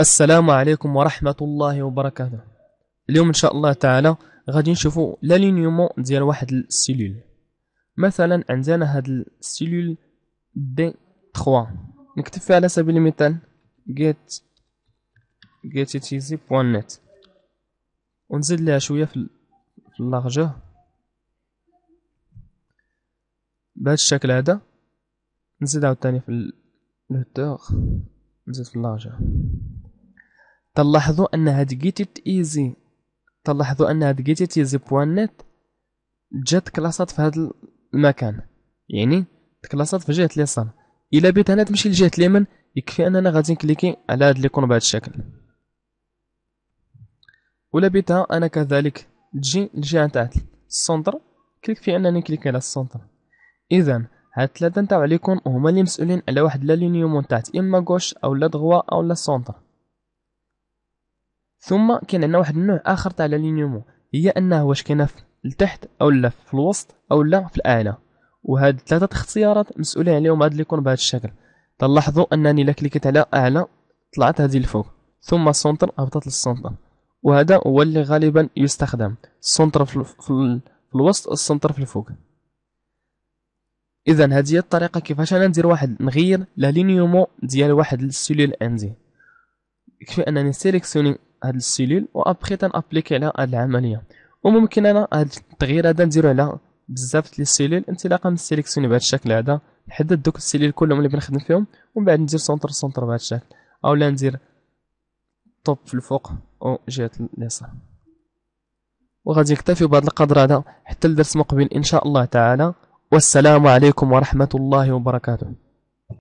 السلام عليكم ورحمة الله وبركاته اليوم إن شاء الله تعالى غادي نشوفوا لالينيومون ديال واحد السيلول مثلا عندنا هاد السيلول دي 3 نكتب فيها على سبيل المثال get get it easy point net ونزيد لها شوية في اللارجور بهذا الشكل هذا نزيد عاوتاني في الهوتور نزيد في اللارجور تلاحظوا هاد جيتيت إيزي تلاحظوا هاد جيتيت إيزي بوان نت جات كلاسات في هذا المكان يعني تكلاصات في جهة اليسار الى بيت أنا تمشي لجهة اليمين يكفي أننا غادي نكليكي على هاد ليكون بهذا الشكل ولا بيتها أنا كذلك تجي الجهة تاع السونتر كليك في أنني كليك على السونتر إذا هاد ثلاثه نتاع ليكون هما اللي مسؤولين على واحد لا لينيومون تاعت إما غوش أو لا دغوا أو لا سونتر ثم كاين عندنا واحد النوع اخر تاع الالينيومون هي انه واش كاين لتحت او لا في الوسط او لا في الاعلى وهاد ثلاثه اختيارات مسؤولين عليهم هاد ليكون بهذا الشكل تلاحظوا انني الا كليكيت على اعلى طلعت هذه الفوق ثم سونتر هبطت للسنتر وهذا هو اللي غالبا يستخدم السنتر في, في, في الوسط السنتر في الفوق اذا هذه الطريقه كيفاش انا ندير واحد نغير لا ديال واحد السيلول عندي كفي انني سيليكسيوني هاد السيلول وابخي تنابليكي على هاد العمليه وممكن انا هاد التغيير هذا نديرو على بزاف ديال سيلول انطلاقا من سيليكسيوني بهاد الشكل هذا نحدد دوك السيلول كلهم اللي بنخدم فيهم ومن بعد ندير سونتر سونتر بهاد الشكل اولا ندير طوب في الفوق جهه اليسار وغادي نكتفي بهاد القدر هذا حتى الدرس مقبل ان شاء الله تعالى والسلام عليكم ورحمه الله وبركاته